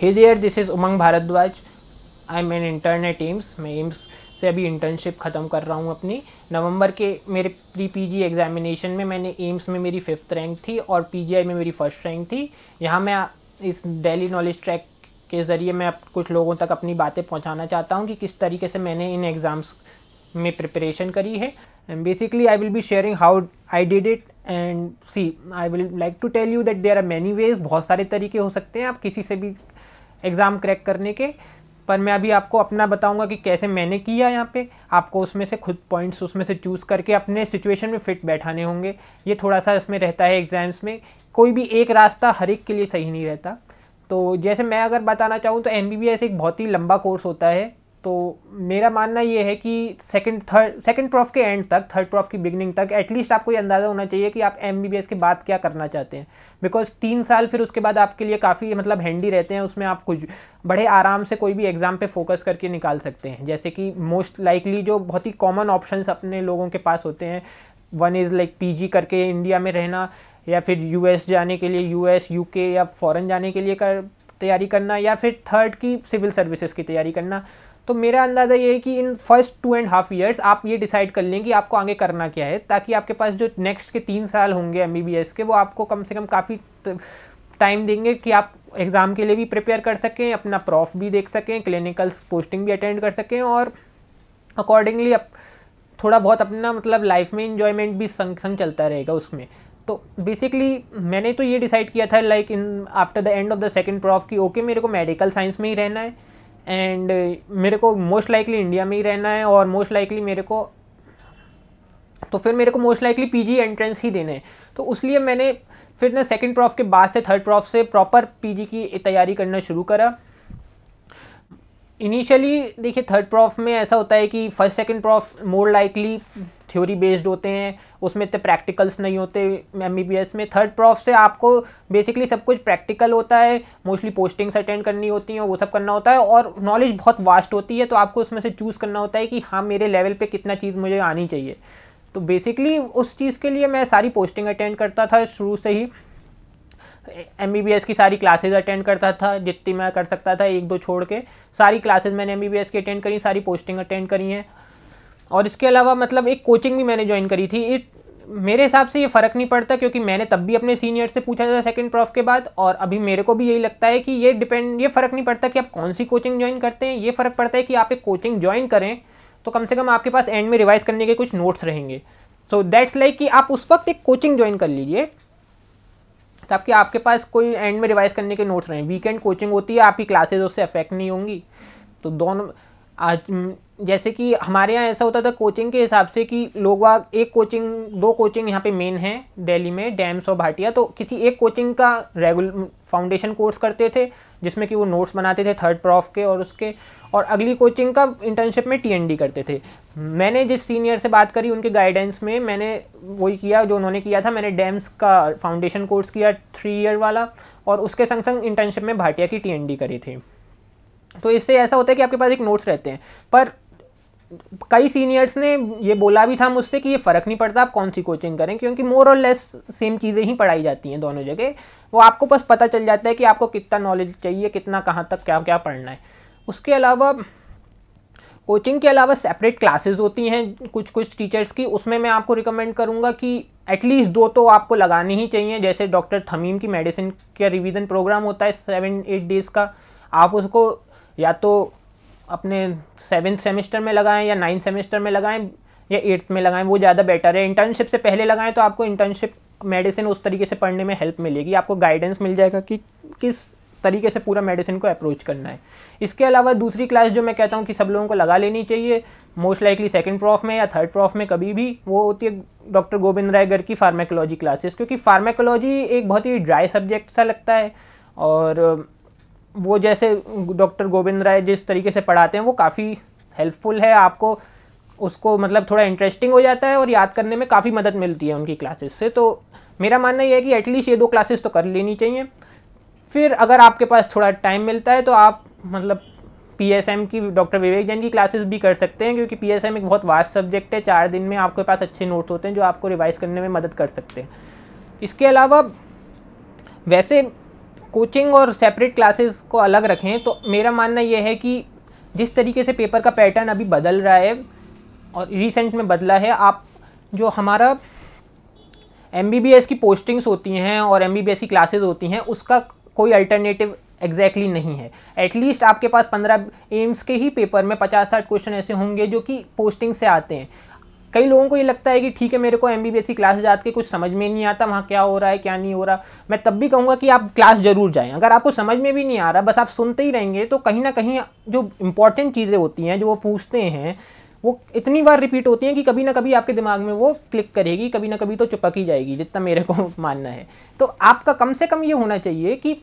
hey there this is Umang Bhardwaj I am an intern at AIIMS मैं एम्स से अभी इंटर्नशिप ख़त्म कर रहा हूँ अपनी नवंबर के मेरे प्री जी एग्जामिनेशन में मैंने एम्स में मेरी फिफ्थ रैंक थी और आई में मेरी फर्स्ट रैंक थी यहाँ मैं इस डेली नॉलेज ट्रैक के ज़रिए मैं कुछ लोगों तक अपनी बातें पहुँचाना चाहता हूँ कि किस तरीके से मैंने इन एग्ज़ाम्स में प्रिपरेशन करी है and basically I will be sharing how I did it and see I will like to tell you that there are many ways बहुत सारे तरीके हो सकते हैं आप किसी से भी एग्ज़ाम क्रैक करने के पर मैं अभी आपको अपना बताऊंगा कि कैसे मैंने किया यहाँ पे आपको उसमें से खुद पॉइंट्स उसमें से चूज़ करके अपने सिचुएशन में फिट बैठाने होंगे ये थोड़ा सा इसमें रहता है एग्ज़ाम्स में कोई भी एक रास्ता हर एक के लिए सही नहीं रहता तो जैसे मैं अगर बताना चाहूँ तो एम एक बहुत ही लंबा कोर्स होता है तो मेरा मानना ये है कि सेकंड थर्ड सेकंड प्रॉफ के एंड तक थर्ड प्रॉफ की बिगनिंग तक एटलीस्ट आपको ये अंदाज़ा होना चाहिए कि आप एम के बाद क्या करना चाहते हैं बिकॉज तीन साल फिर उसके बाद आपके लिए काफ़ी मतलब हैंडी रहते हैं उसमें आप कुछ बड़े आराम से कोई भी एग्ज़ाम पे फोकस करके निकाल सकते हैं जैसे कि मोस्ट लाइकली जो बहुत ही कॉमन ऑप्शन अपने लोगों के पास होते हैं वन इज़ लाइक पी करके इंडिया में रहना या फिर यू जाने के लिए यू एस या फ़ॉरन जाने के लिए कर तैयारी करना या फिर थर्ड की सिविल सर्विसेज की तैयारी करना तो मेरा अंदाज़ा ये है कि in first two and half years आप ये डिसाइड कर लें कि आपको आगे करना क्या है ताकि आपके पास जो नेक्स्ट के तीन साल होंगे एम के वो आपको कम से कम काफ़ी टाइम देंगे कि आप एग्ज़ाम के लिए भी प्रिपेयर कर सकें अपना प्रॉफ भी देख सकें क्लिनिकल्स पोस्टिंग भी अटेंड कर सकें और अकॉर्डिंगली आप थोड़ा बहुत अपना मतलब लाइफ में इन्जॉयमेंट भी संग संग चलता रहेगा उसमें तो बेसिकली मैंने तो ये डिसाइड किया था like in after the end of the second prof कि ओके okay, मेरे को मेडिकल साइंस में ही रहना है एंड मेरे को मोस्ट लाइकली इंडिया में ही रहना है और मोस्ट लाइकली मेरे को तो फिर मेरे को मोस्ट लाइकली पीजी एंट्रेंस ही देने है तो उसलिए मैंने फिर ना सेकंड प्रॉफ के बाद से थर्ड प्रॉफ से प्रॉपर पीजी की तैयारी करना शुरू करा इनिशियली देखिए थर्ड प्रॉफ में ऐसा होता है कि first second prof more likely theory based होते हैं उसमें इतने प्रैक्टिकल्स नहीं होते एम में थर्ड प्रॉफ से आपको बेसिकली सब कुछ प्रैक्टिकल होता है मोस्टली पोस्टिंग्स अटेंड करनी होती हैं वो सब करना होता है और नॉलेज बहुत वास्ट होती है तो आपको उसमें से चूज़ करना होता है कि हाँ मेरे लेवल पर कितना चीज़ मुझे आनी चाहिए तो बेसिकली उस चीज़ के लिए मैं सारी पोस्टिंग अटेंड करता था शुरू से ही एम की सारी क्लासेज अटेंड करता था जितनी मैं कर सकता था एक दो छोड़ के सारी क्लासेज मैंने एम की अटेंड करी सारी पोस्टिंग अटेंड करी हैं और इसके अलावा मतलब एक कोचिंग भी मैंने ज्वाइन करी थी इट मेरे हिसाब से ये फ़र्क नहीं पड़ता क्योंकि मैंने तब भी अपने सीनियर से पूछा था सेकंड प्रॉफ के बाद और अभी मेरे को भी यही लगता है कि ये डिपेंड ये फ़र्क नहीं पड़ता कि आप कौन सी कोचिंग ज्वाइन करते हैं ये फ़र्क पड़ता है कि आप एक कोचिंग ज्वाइन करें तो कम से कम आपके पास एंड में रिवाइज़ करने के कुछ नोट्स रहेंगे सो दैट्स लाइक कि आप उस वक्त एक कोचिंग ज्वाइन कर लीजिए ताकि आपके पास कोई एंड में रिवाइज करने के नोट्स रहें वीकेंड कोचिंग होती है आपकी क्लासेज उससे अफेक्ट नहीं होंगी तो दोनों आज जैसे कि हमारे यहाँ ऐसा होता था कोचिंग के हिसाब से कि लोग वाग एक कोचिंग दो कोचिंग यहाँ पे मेन है दिल्ली में डैम्स और भाटिया तो किसी एक कोचिंग का रेगुलर फाउंडेशन कोर्स करते थे जिसमें कि वो नोट्स बनाते थे थर्ड प्रॉफ के और उसके और अगली कोचिंग का इंटर्नशिप में टीएनडी करते थे मैंने जिस सीनियर से बात करी उनके गाइडेंस में मैंने वही किया जो उन्होंने किया था मैंने डैम्स का फाउंडेशन कोर्स किया थ्री ईयर वाला और उसके संग संग इंटर्नशिप में भाटिया की टी करी थी तो इससे ऐसा होता है कि आपके पास एक नोट्स रहते हैं पर कई सीनियर्स ने ये बोला भी था मुझसे कि ये फ़र्क नहीं पड़ता आप कौन सी कोचिंग करें क्योंकि मोर और लेस सेम चीज़ें ही पढ़ाई जाती हैं दोनों जगह वो आपको बस पता चल जाता है कि आपको कितना नॉलेज चाहिए कितना कहाँ तक क्या क्या पढ़ना है उसके अलावा कोचिंग के अलावा सेपरेट क्लासेस होती हैं कुछ कुछ टीचर्स की उसमें मैं आपको रिकमेंड करूँगा कि एटलीस्ट दो तो आपको लगानी ही चाहिए जैसे डॉक्टर थमीम की मेडिसिन का रिवीजन प्रोग्राम होता है सेवन एट डेज़ का आप उसको या तो अपने सेवन्थ सेमेस्टर में लगाएं या नाइन्थ सेमेस्टर में लगाएं या एट्थ में लगाएं वो ज़्यादा बेटर है इंटर्नशिप से पहले लगाएं तो आपको इंटर्नशिप मेडिसिन उस तरीके से पढ़ने में हेल्प मिलेगी आपको गाइडेंस मिल जाएगा कि किस तरीके से पूरा मेडिसिन को अप्रोच करना है इसके अलावा दूसरी क्लास जो मैं कहता हूँ कि सब लोगों को लगा लेनी चाहिए मोस्ट लाइकली सेकेंड प्रॉफ में या थर्ड प्रॉफ में कभी भी वो होती है डॉक्टर गोविंद राय गर की फार्मेकोलॉजी क्लासेस क्योंकि फार्मेकोलॉजी एक बहुत ही ड्राई सब्जेक्ट सा लगता है और वो जैसे डॉक्टर गोविंद राय जिस तरीके से पढ़ाते हैं वो काफ़ी हेल्पफुल है आपको उसको मतलब थोड़ा इंटरेस्टिंग हो जाता है और याद करने में काफ़ी मदद मिलती है उनकी क्लासेस से तो मेरा मानना यह है कि एटलीस्ट ये दो क्लासेस तो कर लेनी चाहिए फिर अगर आपके पास थोड़ा टाइम मिलता है तो आप मतलब पी की डॉक्टर विवेक जैन की क्लासेस भी कर सकते हैं क्योंकि पी एक बहुत वास्ट सब्जेक्ट है चार दिन में आपके पास अच्छे नोट्स होते हैं जो आपको रिवाइज करने में मदद कर सकते हैं इसके अलावा वैसे कोचिंग और सेपरेट क्लासेस को अलग रखें तो मेरा मानना यह है कि जिस तरीके से पेपर का पैटर्न अभी बदल रहा है और रिसेंट में बदला है आप जो हमारा एम की पोस्टिंग्स होती हैं और एम की क्लासेज होती हैं उसका कोई अल्टरनेटिव एग्जैक्टली exactly नहीं है एटलीस्ट आपके पास पंद्रह एम्स के ही पेपर में पचास साठ क्वेश्चन ऐसे होंगे जो कि पोस्टिंग से आते हैं कई लोगों को ये लगता है कि ठीक है मेरे को M B B S C class जात के कुछ समझ में नहीं आता वहाँ क्या हो रहा है क्या नहीं हो रहा मैं तब भी कहूँगा कि आप क्लास जरूर जाएँ अगर आपको समझ में भी नहीं आ रहा बस आप सुनते ही रहेंगे तो कहीं ना कहीं जो इंपॉर्टेंट चीज़ें होती हैं जो वो पूछते हैं वो इतनी बार रिपीट होती हैं कि कभी ना कभी आपके दिमाग में वो क्लिक करेगी कभी ना कभी तो चुपक ही जाएगी जितना मेरे को मानना है तो आपका कम से कम ये होना चाहिए कि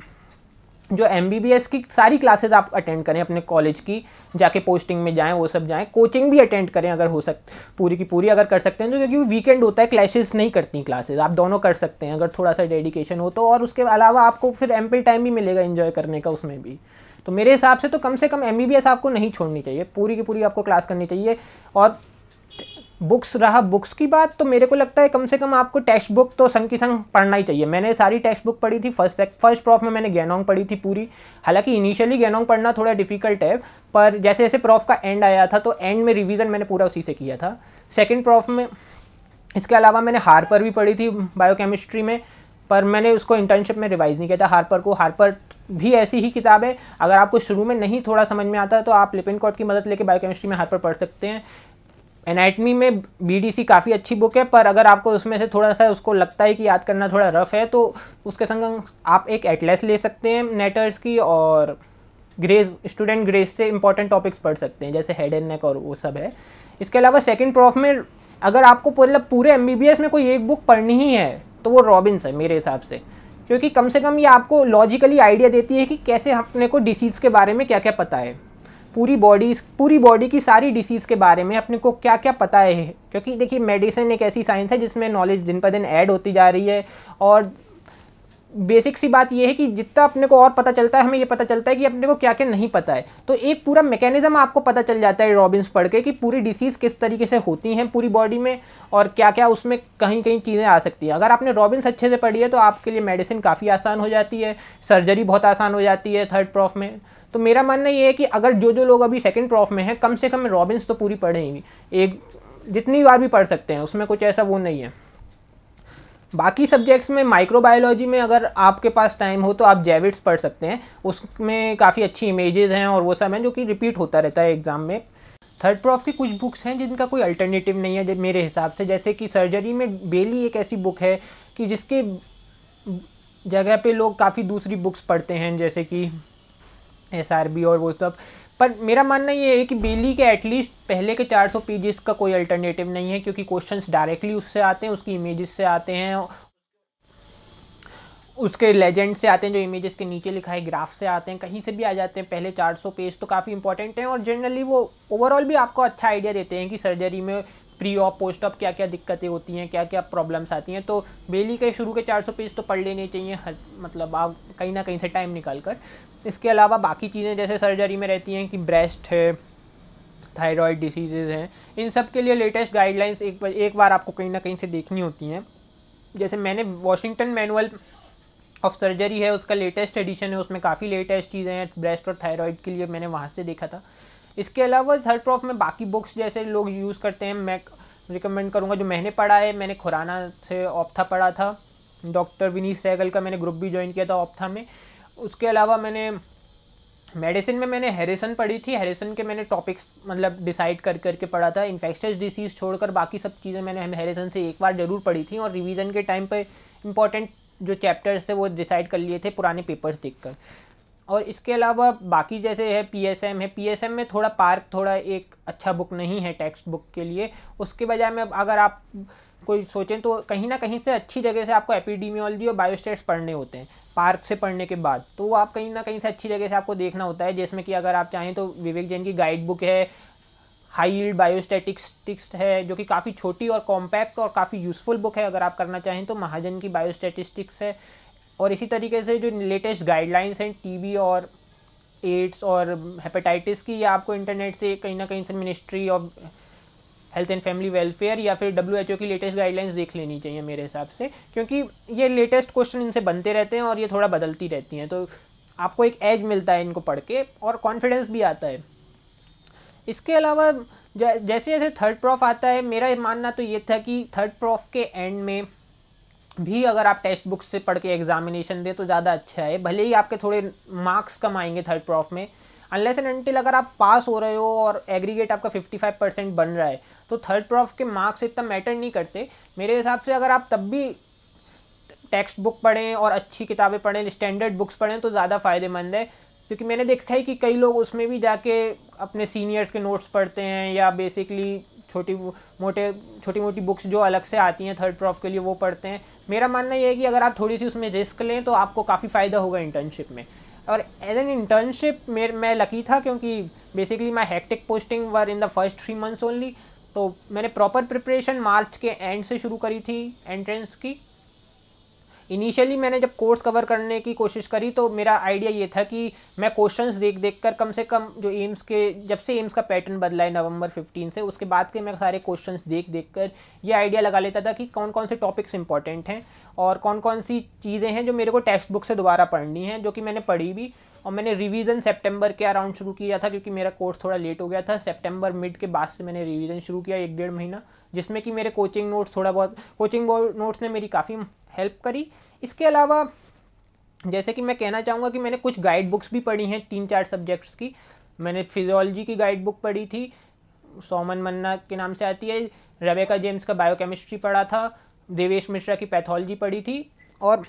जो एम की सारी क्लासेज आप अटेंड करें अपने कॉलेज की जाके पोस्टिंग में जाएँ वो सब जाएँ कोचिंग भी अटेंड करें अगर हो सक पूरी की पूरी अगर कर सकते हैं तो क्योंकि वीकेंड होता है क्लैशेस नहीं करती क्लासेज आप दोनों कर सकते हैं अगर थोड़ा सा डेडिकेशन हो तो और उसके अलावा आपको फिर एम टाइम भी मिलेगा इन्जॉय करने का उसमें भी तो मेरे हिसाब से तो कम से कम एम आपको नहीं छोड़नी चाहिए पूरी की पूरी आपको क्लास करनी चाहिए और बुक्स रहा बुक्स की बात तो मेरे को लगता है कम से कम आपको टेक्स्ट बुक तो संग की संग पढ़ना ही चाहिए मैंने सारी टेक्स्ट बुक पढ़ी थी फर्स्ट फर्स्ट प्रॉफ में मैंने गैनोंग पढ़ी थी पूरी हालांकि इनिशियली गैनोंग पढ़ना थोड़ा डिफिकल्ट है पर जैसे जैसे प्रॉफ का एंड आया था तो एंड में रिविज़न मैंने पूरा उसी से किया था सेकेंड प्रॉफ में इसके अलावा मैंने हार्पर भी पढ़ी थी बायोकेमिस्ट्री में पर मैंने उसको इंटर्नशिप में रिवाइज़ नहीं किया था हार्पर को हार्पर भी ऐसी ही किताब है अगर आपको शुरू में नहीं थोड़ा समझ में आता है तो आप लिपिन कॉट की मदद लेके बायोकेमिस्ट्री में हार्पर पढ़ सकते हैं एनाटमी में बीडीसी काफ़ी अच्छी बुक है पर अगर आपको उसमें से थोड़ा सा उसको लगता है कि याद करना थोड़ा रफ है तो उसके संग आप एक एटलेस ले सकते हैं नेटर्स की और ग्रेज स्टूडेंट ग्रेज से इंपॉर्टेंट टॉपिक्स पढ़ सकते हैं जैसे हेड एंड नेक और वो सब है इसके अलावा सेकेंड प्रॉफ में अगर आपको मतलब पूरे एम में कोई एक बुक पढ़नी ही है तो वो रॉबिन्स है मेरे हिसाब से क्योंकि कम से कम ये आपको लॉजिकली आइडिया देती है कि कैसे अपने को डिसीज़ के बारे में क्या क्या पता है पूरी बॉडी पूरी बॉडी की सारी डिसीज़ के बारे में अपने को क्या क्या पता है क्योंकि देखिए मेडिसिन एक ऐसी साइंस है जिसमें नॉलेज दिन पर दिन ऐड होती जा रही है और बेसिक सी बात यह है कि जितना अपने को और पता चलता है हमें यह पता चलता है कि अपने को क्या क्या नहीं पता है तो एक पूरा मैकेनिज्म आपको पता चल जाता है रॉबिन्स पढ़ के कि पूरी डिसीज़ किस तरीके से होती हैं पूरी बॉडी में और क्या क्या उसमें कहीं कहीं चीज़ें आ सकती हैं अगर आपने रॉबिन्स अच्छे से पढ़ी है तो आपके लिए मेडिसिन काफ़ी आसान हो जाती है सर्जरी बहुत आसान हो जाती है थर्ड प्रॉफ में तो मेरा मानना ये है कि अगर जो जो लोग अभी सेकंड प्रॉफ में हैं कम से कम रॉबिन्स तो पूरी पढ़े ही एक जितनी बार भी पढ़ सकते हैं उसमें कुछ ऐसा वो नहीं है बाकी सब्जेक्ट्स में माइक्रोबायोलॉजी में अगर आपके पास टाइम हो तो आप जेविट्स पढ़ सकते हैं उसमें काफ़ी अच्छी इमेजेस हैं और वो सब हैं जो कि रिपीट होता रहता है एग्ज़ाम में थर्ड प्रॉफ की कुछ बुक्स हैं जिनका कोई अल्टरनेटिव नहीं है मेरे हिसाब से जैसे कि सर्जरी में बेली एक ऐसी बुक है कि जिसके जगह पे लोग काफ़ी दूसरी बुक्स पढ़ते हैं जैसे कि एस और वो सब पर मेरा मानना ये है कि बेली e के एटलीस्ट पहले के 400 सौ पेजेस का कोई अल्टरनेटिव नहीं है क्योंकि क्वेश्चंस डायरेक्टली उससे आते हैं उसकी इमेजेस से आते हैं उसके लेजेंड से आते हैं जो इमेजेस के नीचे लिखा है ग्राफ से आते हैं कहीं से भी आ जाते हैं पहले 400 पेज तो काफ़ी इंपॉर्टेंट हैं और जनरली वो ओवरऑल भी आपको अच्छा आइडिया देते हैं कि सर्जरी में प्री ऑफ पोस्ट ऑफ क्या क्या दिक्कतें होती हैं क्या क्या प्रॉब्लम्स आती हैं तो बेली के शुरू के 400 पेज तो पढ़ लेने चाहिए हर मतलब आप कहीं ना कहीं से टाइम निकाल कर इसके अलावा बाकी चीज़ें जैसे सर्जरी में रहती हैं कि ब्रेस्ट है थायराइड डिसीजेज हैं इन सब के लिए लेटेस्ट गाइडलाइंस एक बार एक बार आपको कहीं ना कहीं से देखनी होती हैं जैसे मैंने वॉशिंगटन मैनुअल ऑफ सर्जरी है उसका लेटेस्ट एडिशन है उसमें काफ़ी लेटेस्ट चीज़ें हैं ब्रेस्ट और थायराइड के लिए मैंने वहाँ से देखा था इसके अलावा थर्ड प्रॉफ में बाकी बुक्स जैसे लोग यूज़ करते हैं मैं रिकमेंड करूँगा जो मैंने पढ़ा है मैंने खुराना से ऑप्था पढ़ा था डॉक्टर विनीत सहगल का मैंने ग्रुप भी ज्वाइन किया था ऑप्था में उसके अलावा मैंने मेडिसिन में मैंने हेरेसन पढ़ी थी हेरेसन के मैंने टॉपिक्स मतलब डिसाइड कर करके पढ़ा था इन्फेक्शस डिसीज़ छोड़कर बाकी सब चीज़ें मैंने हेरेसन से एक बार ज़रूर पढ़ी थी और रिवीजन के टाइम पर इंपॉर्टेंट जो चैप्टर्स थे वो डिसाइड कर लिए थे पुराने पेपर्स देखकर और इसके अलावा बाकी जैसे है पीएसएम है पीएसएम में थोड़ा पार्क थोड़ा एक अच्छा बुक नहीं है टेक्स्ट बुक के लिए उसके बजाय में अगर आप कोई सोचें तो कहीं ना कहीं से अच्छी जगह से आपको एपिडीमियोलॉजी और बायोस्टेट्स पढ़ने होते हैं पार्क से पढ़ने के बाद तो वो आप कहीं ना कहीं से अच्छी जगह से आपको देखना होता है जिसमें कि अगर आप चाहें तो विवेक जैन की गाइड बुक है हाई यील्ड बायोस्टेटिक्स है जो कि काफ़ी छोटी और कॉम्पैक्ट और काफ़ी यूज़फुल बुक है अगर आप करना चाहें तो महाजन की बायोस्टेटिस्टिक्स है और इसी तरीके से जो लेटेस्ट गाइडलाइंस हैं टीबी और एड्स और हेपेटाइटिस की ये आपको इंटरनेट से कहीं ना कहीं से ministry of health and family welfare या फिर डब्ल्यू की लेटेस्ट गाइडलाइंस देख लेनी चाहिए मेरे हिसाब से क्योंकि ये लेटेस्ट क्वेश्चन इनसे बनते रहते हैं और ये थोड़ा बदलती रहती हैं तो आपको एक एज मिलता है इनको पढ़ के और कॉन्फिडेंस भी आता है इसके अलावा जैसे जैसे थर्ड प्रॉफ आता है मेरा मानना तो ये था कि थर्ड प्रॉफ के एंड में भी अगर आप टेक्स्ट बुक से पढ़ के एग्जामिनेशन दें तो ज़्यादा अच्छा है भले ही आपके थोड़े मार्क्स कम आएंगे थर्ड प्रॉफ में अनलेस एंड अनटिल अगर आप पास हो रहे हो और एग्रीगेट आपका 55 परसेंट बन रहा है तो थर्ड प्रॉफ के मार्क्स इतना मैटर नहीं करते मेरे हिसाब से अगर आप तब भी टेक्स्ट बुक पढ़ें और अच्छी किताबें पढ़ें स्टैंडर्ड बुक्स पढ़ें तो ज़्यादा फ़ायदेमंद है क्योंकि मैंने देखा है कि कई लोग उसमें भी जाके अपने सीनियर्स के नोट्स पढ़ते हैं या बेसिकली छोटी मोटे छोटी मोटी बुक्स जो अलग से आती हैं थर्ड प्रॉफ के लिए वो पढ़ते हैं मेरा मानना यह है कि अगर आप थोड़ी सी उसमें रिस्क लें तो आपको काफ़ी फ़ायदा होगा इंटर्नशिप में और एज एन इंटर्नशिप मेरे मैं लकी था क्योंकि basically my hectic posting were in the first three months only तो मैंने प्रॉपर प्रिपरेशन मार्च के एंड से शुरू करी थी एंट्रेंस की इनिशियली मैंने जब कोर्स कवर करने की कोशिश करी तो मेरा आइडिया ये था कि मैं क्वेश्चंस देख देख कर कम से कम जो एम्स के जब से एम्स का पैटर्न बदला है नवंबर 15 से उसके बाद के मैं सारे क्वेश्चंस देख देख कर ये आइडिया लगा लेता था कि कौन कौन से टॉपिक्स इंपॉर्टेंट हैं और कौन कौन सी चीज़ें हैं जो मेरे को टेक्स्ट बुक से दोबारा पढ़नी है जो कि मैंने पढ़ी भी और मैंने रिवीजन सेप्टेम्बर के अराउंड शुरू किया था क्योंकि मेरा कोर्स थोड़ा लेट हो गया था सेप्टेम्बर मिड के बाद से मैंने रिवीजन शुरू किया एक डेढ़ महीना जिसमें कि मेरे कोचिंग नोट्स थोड़ा बहुत कोचिंग नोट्स ने मेरी काफ़ी हेल्प करी इसके अलावा जैसे कि मैं कहना चाहूँगा कि मैंने कुछ गाइड बुक्स भी पढ़ी हैं तीन चार सब्जेक्ट्स की मैंने फिजियोलॉजी की गाइड बुक पढ़ी थी सोमन मन्ना के नाम से आती है रबेका जेम्स का बायोकेमिस्ट्री पढ़ा था देवेश मिश्रा की पैथोलॉजी पढ़ी थी और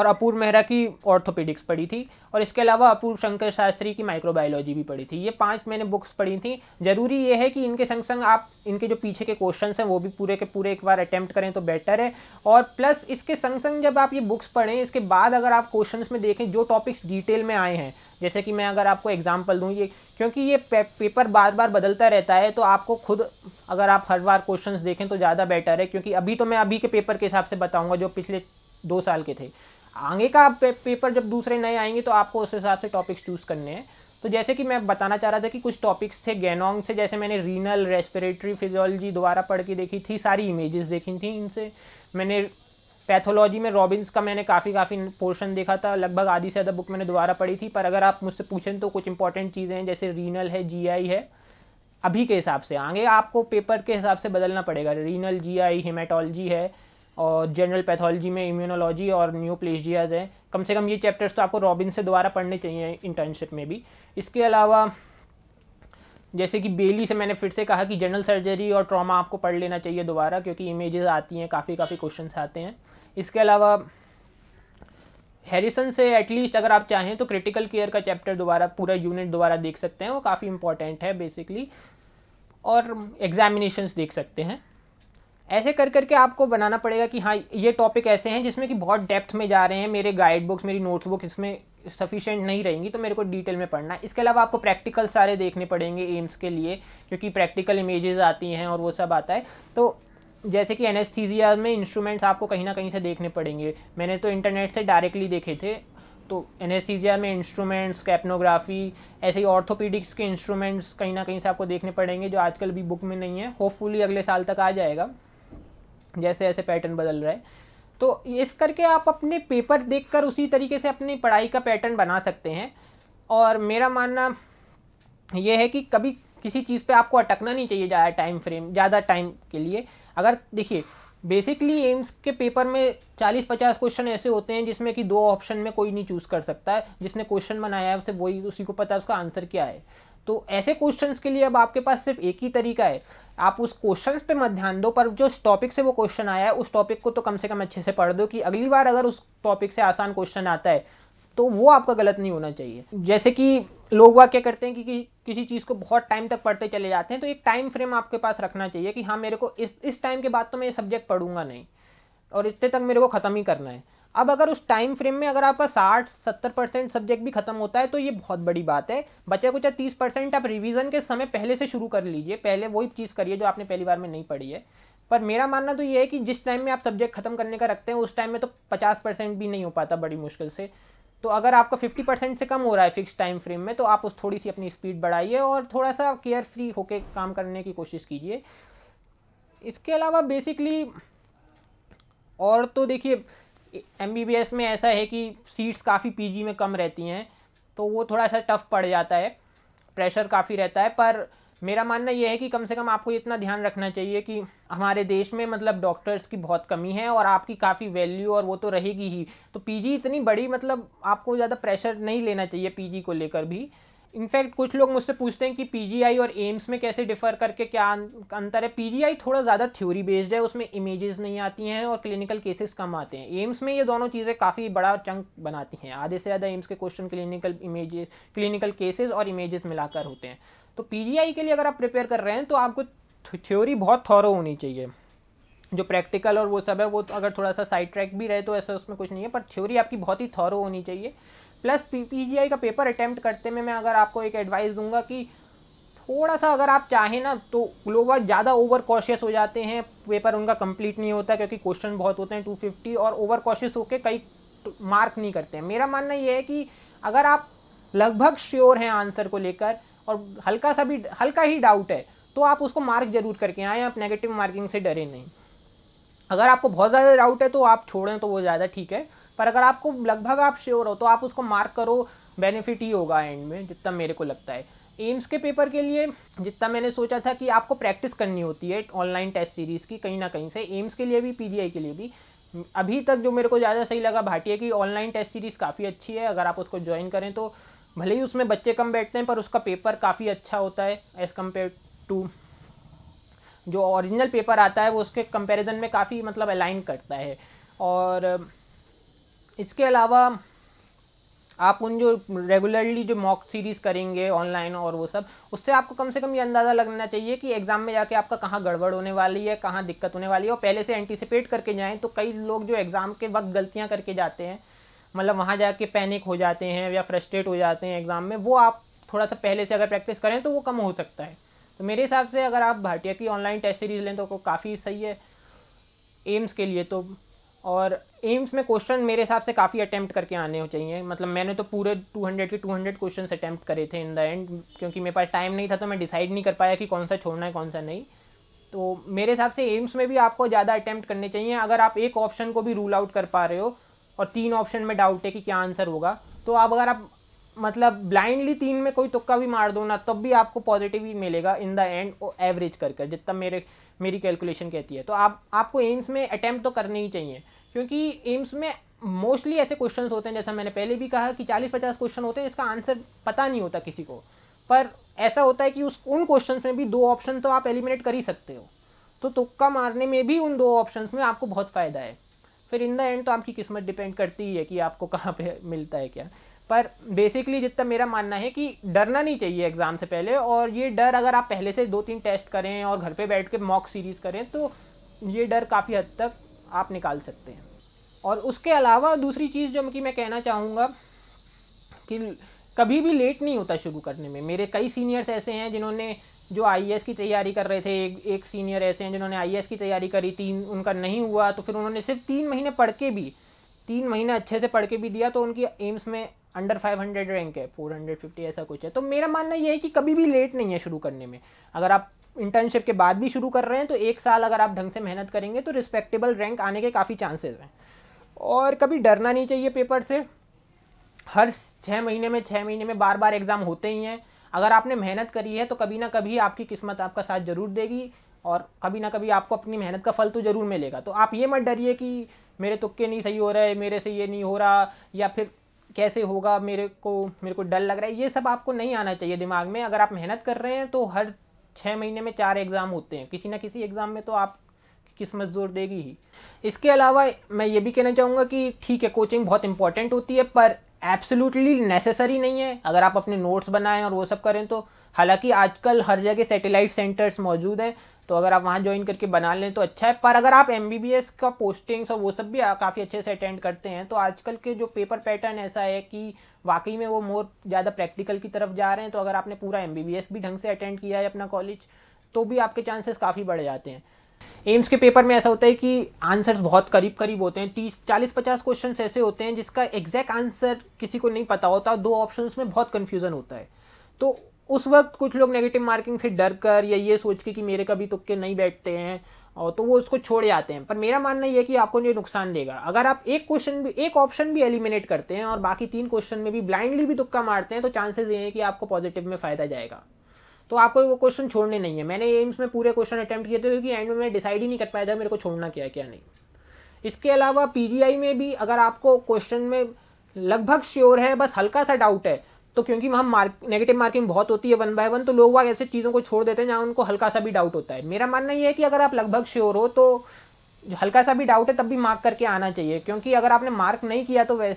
और अपूर्व मेहरा की ऑर्थोपेडिक्स पढ़ी थी और इसके अलावा अपूर्व शंकर शास्त्री की माइक्रोबायोलॉजी भी पढ़ी थी ये पांच मैंने बुक्स पढ़ी थी ज़रूरी ये है कि इनके संग संग आप इनके जो पीछे के क्वेश्चन हैं वो भी पूरे के पूरे एक बार अटैम्प्ट करें तो बेटर है और प्लस इसके संग संग जब आप ये बुक्स पढ़ें इसके बाद अगर आप क्वेश्चन में देखें जो टॉपिक्स डिटेल में आए हैं जैसे कि मैं अगर आपको एग्जाम्पल दूँ ये क्योंकि ये पेपर बार बार बदलता रहता है तो आपको खुद अगर आप हर बार क्वेश्चन देखें तो ज़्यादा बेटर है क्योंकि अभी तो मैं अभी के पेपर के हिसाब से बताऊँगा जो पिछले दो साल के थे आगे का पे, पेपर जब दूसरे नए आएंगे तो आपको उस हिसाब से टॉपिक्स चूज़ करने हैं तो जैसे कि मैं बताना चाह रहा था कि कुछ टॉपिक्स थे गैनोंग से जैसे मैंने रीनल रेस्पिरेटरी फिजियोलॉजी दोबारा पढ़ के देखी थी सारी इमेजेस देखी थी इनसे मैंने पैथोलॉजी में रॉबिन्स का मैंने काफ़ी काफ़ी पोर्शन देखा था लगभग आधी से ज़्यादा बुक मैंने दोबारा पढ़ी थी पर अगर आप मुझसे पूछें तो कुछ इंपॉर्टेंट चीज़ें हैं जैसे रीनल है जी है अभी के हिसाब से आगे आपको पेपर के हिसाब से बदलना पड़ेगा रीनल जी हेमाटोलॉजी है और जनरल पैथोलॉजी में इम्यूनोलॉजी और न्यू प्लेजियाज हैं कम से कम ये चैप्टर्स तो आपको रॉबिन से दोबारा पढ़ने चाहिए इंटर्नशिप में भी इसके अलावा जैसे कि बेली से मैंने फिर से कहा कि जनरल सर्जरी और ट्रॉमा आपको पढ़ लेना चाहिए दोबारा क्योंकि इमेजेस आती हैं काफ़ी काफ़ी क्वेश्चन आते हैं इसके अलावा हैरिसन से एटलीस्ट अगर आप चाहें तो क्रिटिकल केयर का चैप्टर दोबारा पूरा यूनिट दोबारा देख सकते हैं वो काफ़ी इंपॉर्टेंट है बेसिकली और एग्जामिनेशंस देख सकते हैं ऐसे कर करके आपको बनाना पड़ेगा कि हाँ ये टॉपिक ऐसे हैं जिसमें कि बहुत डेप्थ में जा रहे हैं मेरे गाइड बुक्स मेरी नोट्स बुक इसमें सफिशेंट नहीं रहेंगी तो मेरे को डिटेल में पढ़ना है इसके अलावा आपको प्रैक्टिकल सारे देखने पड़ेंगे एम्स के लिए क्योंकि प्रैक्टिकल इमेजेस आती हैं और वो सब आता है तो जैसे कि एनेस्थीजिया में इंस्ट्रूमेंट्स आपको कहीं ना कहीं से देखने पड़ेंगे मैंने तो इंटरनेट से डायरेक्टली देखे थे तो एनेस्थीजिया में इंस्ट्रूमेंट्स कैप्नोग्राफी ऐसे ही ऑर्थोपीडिक्स के इंस्ट्रूमेंट्स कहीं ना कहीं से आपको देखने पड़ेंगे जो आजकल भी बुक में नहीं है होपफुली अगले साल तक आ जाएगा जैसे जैसे पैटर्न बदल रहा है तो इस करके आप अपने पेपर देखकर उसी तरीके से अपनी पढ़ाई का पैटर्न बना सकते हैं और मेरा मानना यह है कि कभी किसी चीज़ पे आपको अटकना नहीं चाहिए ज़्यादा टाइम फ्रेम ज़्यादा टाइम के लिए अगर देखिए बेसिकली एम्स के पेपर में 40-50 क्वेश्चन ऐसे होते हैं जिसमें कि दो ऑप्शन में कोई नहीं चूज़ कर सकता है जिसने क्वेश्चन बनाया है उसे वही उसी को पता है उसका आंसर क्या है तो ऐसे क्वेश्चंस के लिए अब आपके पास सिर्फ एक ही तरीका है आप उस क्वेश्चन पे मत ध्यान दो पर जो टॉपिक से वो क्वेश्चन आया है उस टॉपिक को तो कम से कम अच्छे से पढ़ दो कि अगली बार अगर उस टॉपिक से आसान क्वेश्चन आता है तो वो आपका गलत नहीं होना चाहिए जैसे कि लोग वह क्या करते हैं कि, कि किसी चीज़ को बहुत टाइम तक पढ़ते चले जाते हैं तो एक टाइम फ्रेम आपके पास रखना चाहिए कि हाँ मेरे को इस इस टाइम के बाद तो मैं ये सब्जेक्ट पढ़ूंगा नहीं और इतने तक मेरे को ख़त्म ही करना है अब अगर उस टाइम फ्रेम में अगर आपका साठ सत्तर परसेंट सब्जेक्ट भी खत्म होता है तो ये बहुत बड़ी बात है बचा चाहे तीस परसेंट आप रिवीजन के समय पहले से शुरू कर लीजिए पहले वही चीज़ करिए जो आपने पहली बार में नहीं पढ़ी है पर मेरा मानना तो ये है कि जिस टाइम में आप सब्जेक्ट खत्म करने का रखते हैं उस टाइम में तो पचास परसेंट भी नहीं हो पाता बड़ी मुश्किल से तो अगर आपका फिफ्टी परसेंट से कम हो रहा है फिक्स टाइम फ्रेम में तो आप उस थोड़ी सी अपनी स्पीड बढ़ाइए और थोड़ा सा केयर फ्री होकर काम करने की कोशिश कीजिए इसके अलावा बेसिकली और तो देखिए एम में ऐसा है कि सीट्स काफ़ी पीजी में कम रहती हैं तो वो थोड़ा सा टफ पड़ जाता है प्रेशर काफ़ी रहता है पर मेरा मानना यह है कि कम से कम आपको इतना ध्यान रखना चाहिए कि हमारे देश में मतलब डॉक्टर्स की बहुत कमी है और आपकी काफ़ी वैल्यू और वो तो रहेगी ही तो पीजी इतनी बड़ी मतलब आपको ज़्यादा प्रेशर नहीं लेना चाहिए पीजी को लेकर भी इनफैक्ट कुछ लोग मुझसे पूछते हैं कि पीजीआई और एम्स में कैसे डिफर करके क्या अं-, अंतर है पीजीआई थोड़ा ज़्यादा थ्योरी बेस्ड है उसमें इमेजेस नहीं आती हैं और क्लिनिकल केसेस कम आते हैं एम्स में ये दोनों चीज़ें काफ़ी बड़ा चंक बनाती हैं आधे से ज़्यादा एम्स के question clinical image clinical cases और इमेजेस मिलाकर होते हैं तो पी के लिए अगर आप प्रिपेयर कर रहे हैं तो आपको थ्योरी बहुत थॉरो होनी चाहिए जो प्रैक्टिकल और वो सब है वो तो अगर थोड़ा सा साइड ट्रैक भी रहे तो ऐसा उसमें कुछ नहीं है पर थ्योरी आपकी बहुत ही थॉरो होनी चाहिए प्लस पीजीआई का पेपर अटैम्प्ट करते में मैं अगर आपको एक एडवाइस दूंगा कि थोड़ा सा अगर आप चाहें ना तो ग्लोबल ज़्यादा ओवर कॉशियस हो जाते हैं पेपर उनका कंप्लीट नहीं होता क्योंकि क्वेश्चन बहुत होते हैं 250 और ओवर कॉशियस होकर कई मार्क नहीं करते हैं मेरा मानना ये है कि अगर आप लगभग श्योर हैं आंसर को लेकर और हल्का सा भी हल्का ही डाउट है तो आप उसको मार्क जरूर करके आएँ आप नेगेटिव मार्किंग से डरें नहीं अगर आपको बहुत ज़्यादा डाउट है तो आप छोड़ें तो वो ज़्यादा ठीक है पर अगर आपको लगभग आप श्योर हो तो आप उसको मार्क करो बेनिफिट ही होगा एंड में जितना मेरे को लगता है एम्स के पेपर के लिए जितना मैंने सोचा था कि आपको प्रैक्टिस करनी होती है ऑनलाइन टेस्ट सीरीज़ की कहीं ना कहीं से एम्स के लिए भी पी के लिए भी अभी तक जो मेरे को ज़्यादा सही लगा भाटिया की ऑनलाइन टेस्ट सीरीज़ काफ़ी अच्छी है अगर आप उसको ज्वाइन करें तो भले ही उसमें बच्चे कम बैठते हैं पर उसका पेपर काफ़ी अच्छा होता है एज़ कम्पेयर टू जो ओरिजिनल पेपर आता है वो उसके कंपैरिजन में काफ़ी मतलब अलाइन करता है और इसके अलावा आप उन जो रेगुलरली जो मॉक सीरीज़ करेंगे ऑनलाइन और वो सब उससे आपको कम से कम ये अंदाज़ा लगना चाहिए कि एग्ज़ाम में जाके आपका कहाँ गड़बड़ होने वाली है कहाँ दिक्कत होने वाली है और पहले से एंटिसिपेट करके जाएँ तो कई लोग जो एग्ज़ाम के वक्त गलतियाँ करके जाते हैं मतलब वहाँ जाके पैनिक हो जाते हैं या फ्रस्ट्रेट हो जाते हैं एग्ज़ाम में वो आप थोड़ा सा पहले से अगर प्रैक्टिस करें तो वो कम हो सकता है तो मेरे हिसाब से अगर आप भाटिया की ऑनलाइन टेस्ट सीरीज़ लें तो काफ़ी सही है एम्स के लिए तो और एम्स में क्वेश्चन मेरे हिसाब से काफ़ी अटैम्प्ट करके आने चाहिए मतलब मैंने तो पूरे 200 के 200 क्वेश्चन अटैम्प्ट करे थे इन द एंड क्योंकि मेरे पास टाइम नहीं था तो मैं डिसाइड नहीं कर पाया कि कौन सा छोड़ना है कौन सा नहीं तो मेरे हिसाब से एम्स में भी आपको ज़्यादा अटैम्प्ट करने चाहिए अगर आप एक ऑप्शन को भी रूल आउट कर पा रहे हो और तीन ऑप्शन में डाउट है कि क्या आंसर होगा तो आप अगर आप मतलब ब्लाइंडली तीन में कोई तुक्का भी मार दो ना तब भी आपको पॉजिटिव ही मिलेगा इन द एंड एवरेज कर कर जितना मेरे मेरी कैलकुलेशन कहती है तो आप आपको एम्स में अटैम्प्ट तो करने ही चाहिए क्योंकि एम्स में मोस्टली ऐसे क्वेश्चन होते हैं जैसा मैंने पहले भी कहा कि चालीस पचास क्वेश्चन होते हैं इसका आंसर पता नहीं होता किसी को पर ऐसा होता है कि उस उन क्वेश्चन में भी दो ऑप्शन तो आप एलिमिनेट कर ही सकते हो तो तुक्का मारने में भी उन दो ऑप्शन में आपको बहुत फ़ायदा है फिर इन द एंड तो आपकी किस्मत डिपेंड करती ही है कि आपको कहाँ पे मिलता है क्या पर बेसिकली जितना मेरा मानना है कि डरना नहीं चाहिए एग्ज़ाम से पहले और ये डर अगर आप पहले से दो तीन टेस्ट करें और घर पे बैठ के मॉक सीरीज़ करें तो ये डर काफ़ी हद तक आप निकाल सकते हैं और उसके अलावा दूसरी चीज़ जो कि मैं कहना चाहूँगा कि कभी भी लेट नहीं होता शुरू करने में मेरे कई सीनियर्स ऐसे हैं जिन्होंने जो आई e की तैयारी कर रहे थे एक एक सीनियर ऐसे हैं जिन्होंने आई e की तैयारी करी तीन उनका नहीं हुआ तो फिर उन्होंने सिर्फ तीन महीने पढ़ के भी तीन महीने अच्छे से पढ़ के भी दिया तो उनकी एम्स में अंडर 500 रैंक है 450 ऐसा कुछ है तो मेरा मानना यह है कि कभी भी लेट नहीं है शुरू करने में अगर आप इंटर्नशिप के बाद भी शुरू कर रहे हैं तो एक साल अगर आप ढंग से मेहनत करेंगे तो रिस्पेक्टेबल रैंक आने के काफ़ी चांसेस हैं और कभी डरना नहीं चाहिए पेपर से हर छः महीने में छः महीने में बार बार एग्ज़ाम होते ही हैं अगर आपने मेहनत करी है तो कभी ना कभी आपकी किस्मत आपका साथ ज़रूर देगी और कभी ना कभी आपको अपनी मेहनत का फल तो ज़रूर मिलेगा तो आप ये मत डरिए कि मेरे तुक्के नहीं सही हो रहे मेरे से ये नहीं हो रहा या फिर कैसे होगा मेरे को मेरे को डर लग रहा है ये सब आपको नहीं आना चाहिए दिमाग में अगर आप मेहनत कर रहे हैं तो हर छः महीने में चार एग्ज़ाम होते हैं किसी ना किसी एग्ज़ाम में तो आप किस्मत जोर देगी ही इसके अलावा मैं ये भी कहना चाहूँगा कि ठीक है कोचिंग बहुत इंपॉर्टेंट होती है पर एब्सोल्युटली नेसेसरी नहीं है अगर आप अपने नोट्स बनाएं और वो सब करें तो हालांकि आजकल हर जगह सेटेलाइट सेंटर्स मौजूद हैं तो अगर आप वहाँ ज्वाइन करके बना लें तो अच्छा है पर अगर आप एम का पोस्टिंग्स और वो सब भी काफ़ी अच्छे से अटेंड करते हैं तो आजकल के जो पेपर पैटर्न ऐसा है कि वाकई में वो मोर ज़्यादा प्रैक्टिकल की तरफ जा रहे हैं तो अगर आपने पूरा एम भी ढंग से अटेंड किया है अपना कॉलेज तो भी आपके चांसेस काफ़ी बढ़ जाते हैं एम्स के पेपर में ऐसा होता है कि आंसर्स बहुत करीब करीब होते हैं तीस चालीस पचास क्वेश्चन ऐसे होते हैं जिसका एग्जैक्ट आंसर किसी को नहीं पता होता दो ऑप्शन में बहुत कन्फ्यूज़न होता है तो उस वक्त कुछ लोग नेगेटिव मार्किंग से डर कर या ये सोच के कि मेरे कभी तुक्के नहीं बैठते हैं और तो वो उसको छोड़ जाते हैं पर मेरा मानना यह है कि आपको ये नुकसान देगा अगर आप एक क्वेश्चन भी एक ऑप्शन भी एलिमिनेट करते हैं और बाकी तीन क्वेश्चन में भी ब्लाइंडली भी तुक्का मारते हैं तो चांसेस ये हैं कि आपको पॉजिटिव में फ़ायदा जाएगा तो आपको वो क्वेश्चन छोड़ने नहीं है मैंने एम्स में पूरे क्वेश्चन अटैम्प्ट किए थे क्योंकि एंड में मैं डिसाइड ही नहीं कर पाया था मेरे को छोड़ना क्या क्या नहीं इसके अलावा पी में भी अगर आपको क्वेश्चन में लगभग श्योर है बस हल्का सा डाउट है तो क्योंकि वहाँ मार्क नेगेटिव मार्किंग बहुत होती है वन बाय वन तो लोग वहाँ ऐसे चीज़ों को छोड़ देते हैं जहाँ उनको हल्का सा भी डाउट होता है मेरा मानना ये है कि अगर आप लगभग श्योर हो तो हल्का सा भी डाउट है तब भी मार्क करके आना चाहिए क्योंकि अगर आपने मार्क नहीं किया तो वै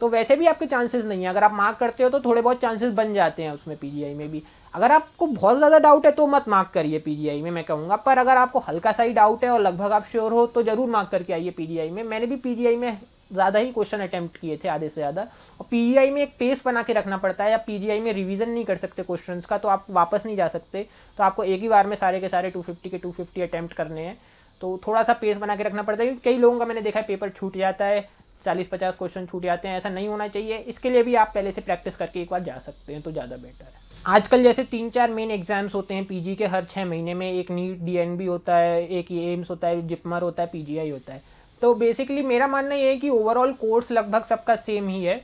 तो वैसे भी आपके चांसेस नहीं है अगर आप मार्क करते हो तो थोड़े बहुत चांसेस बन जाते हैं उसमें पीजीआई में भी अगर आपको बहुत ज़्यादा डाउट है तो मत मार्क करिए पीजीआई में मैं कहूँगा पर अगर आपको हल्का सा ही डाउट है और लगभग आप श्योर हो तो ज़रूर मार्क करके आइए पीजीआई में मैंने भी पीजीआई में ज़्यादा ही क्वेश्चन अटैम्प्ट किए थे आधे से ज़्यादा और पीजीआई e में एक पेस बना के रखना पड़ता है या पीजीआई में रिवीजन नहीं कर सकते क्वेश्चंस का तो आप वापस नहीं जा सकते तो आपको एक ही बार में सारे के सारे 250 के 250 अटैम्प्ट करने हैं तो थोड़ा सा पेस बना के रखना पड़ता है क्योंकि कई लोगों का मैंने देखा है पेपर छूट जाता है चालीस पचास क्वेश्चन छूट जाते हैं ऐसा नहीं होना चाहिए इसके लिए भी आप पहले से प्रैक्टिस करके एक बार जा सकते हैं तो ज़्यादा बेटर है आजकल जैसे तीन चार मेन एग्जाम्स होते हैं पीजी के हर छः महीने में एक नीट डीएनबी होता है एक एम्स होता है जिपमर होता है पीजीआई होता है तो बेसिकली मेरा मानना ये है कि ओवरऑल कोर्स लगभग सबका सेम ही है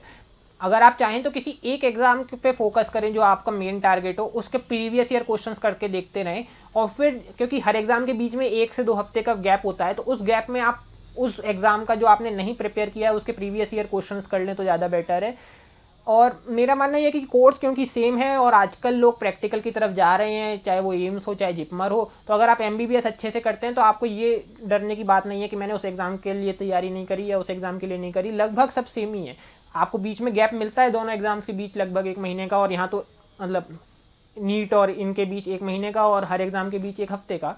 अगर आप चाहें तो किसी एक एग्ज़ाम पे फोकस करें जो आपका मेन टारगेट हो उसके प्रीवियस ईयर क्वेश्चंस करके देखते रहें और फिर क्योंकि हर एग्ज़ाम के बीच में एक से दो हफ्ते का गैप होता है तो उस गैप में आप उस एग्ज़ाम का जो आपने नहीं प्रिपेयर किया है उसके प्रीवियस ईयर क्वेश्चंस कर लें तो ज़्यादा बेटर है और मेरा मानना यह कि कोर्स क्योंकि सेम है और आजकल लोग प्रैक्टिकल की तरफ जा रहे हैं चाहे वो एम्स हो चाहे जिपमर हो तो अगर आप एम अच्छे से करते हैं तो आपको ये डरने की बात नहीं है कि मैंने उस एग्ज़ाम के लिए तैयारी नहीं करी या उस एग्ज़ाम के लिए नहीं करी लगभग सब सेम ही है आपको बीच में गैप मिलता है दोनों एग्ज़ाम्स के बीच लगभग एक महीने का और यहाँ तो मतलब नीट और इनके बीच एक महीने का और हर एग्ज़ाम के बीच एक हफ्ते का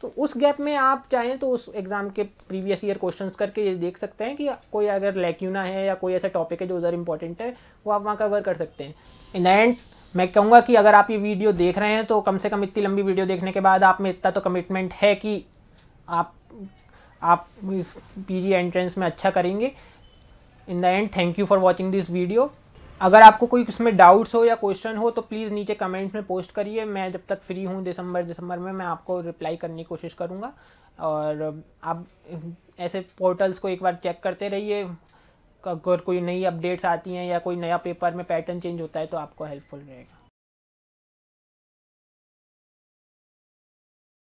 तो उस गैप में आप चाहें तो उस एग्ज़ाम के प्रीवियस ईयर क्वेश्चंस करके ये देख सकते हैं कि कोई अगर लैक्यूना है या कोई ऐसा टॉपिक है जो उधर इंपॉर्टेंट है वो आप वहाँ कवर कर सकते हैं इन द एंड मैं कहूँगा कि अगर आप ये वीडियो देख रहे हैं तो कम से कम इतनी लंबी वीडियो देखने के बाद आप में इतना तो कमिटमेंट है कि आप आप इस पी एंट्रेंस में अच्छा करेंगे in the end thank you for watching this video अगर आपको कोई इसमें डाउट्स हो या क्वेश्चन हो तो प्लीज़ नीचे कमेंट्स में पोस्ट करिए मैं जब तक फ्री हूँ दिसंबर दिसंबर में मैं आपको रिप्लाई करने की कोशिश करूँगा और आप ऐसे पोर्टल्स को एक बार चेक करते रहिए अगर कोई नई अपडेट्स आती हैं या कोई नया पेपर में पैटर्न चेंज होता है तो आपको हेल्पफुल रहेगा